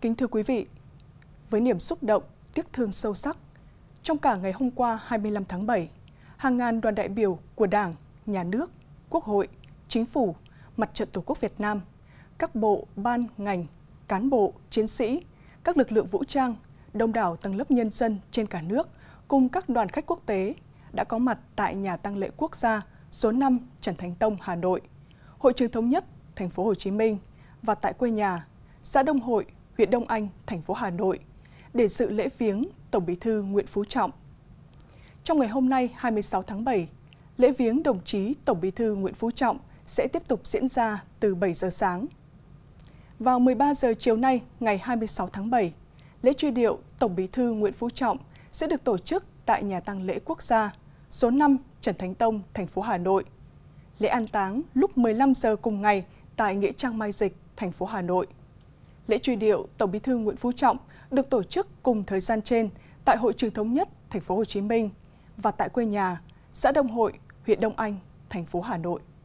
Kính thưa quý vị, với niềm xúc động, tiếc thương sâu sắc, trong cả ngày hôm qua 25 tháng 7, hàng ngàn đoàn đại biểu của Đảng, Nhà nước, Quốc hội, Chính phủ, Mặt trận Tổ quốc Việt Nam, các bộ, ban, ngành, cán bộ, chiến sĩ, các lực lượng vũ trang, đông đảo tầng lớp nhân dân trên cả nước cùng các đoàn khách quốc tế đã có mặt tại nhà tăng lễ quốc gia số 5 Trần Thánh Tông, Hà Nội, Hội trường thống nhất thành phố Hồ Chí Minh và tại quê nhà, xã Đông Hội, huyện Đông Anh, thành phố Hà Nội để dự lễ viếng Tổng Bí thư Nguyễn Phú Trọng. Trong ngày hôm nay 26 tháng 7, lễ viếng đồng chí Tổng Bí thư Nguyễn Phú Trọng sẽ tiếp tục diễn ra từ 7 giờ sáng. Vào 13 giờ chiều nay, ngày 26 tháng 7, lễ truy điệu Tổng Bí thư Nguyễn Phú Trọng sẽ được tổ chức tại nhà tăng lễ quốc gia số 5 Trần Thánh Tông, thành phố Hà Nội. Lễ an táng lúc 15 giờ cùng ngày tại nghĩa trang Mai Dịch, thành phố Hà Nội lễ truy điệu Tổng Bí thư Nguyễn Phú Trọng được tổ chức cùng thời gian trên tại Hội trường thống nhất thành phố Hồ Chí Minh và tại quê nhà, xã Đông Hội, huyện Đông Anh, thành phố Hà Nội.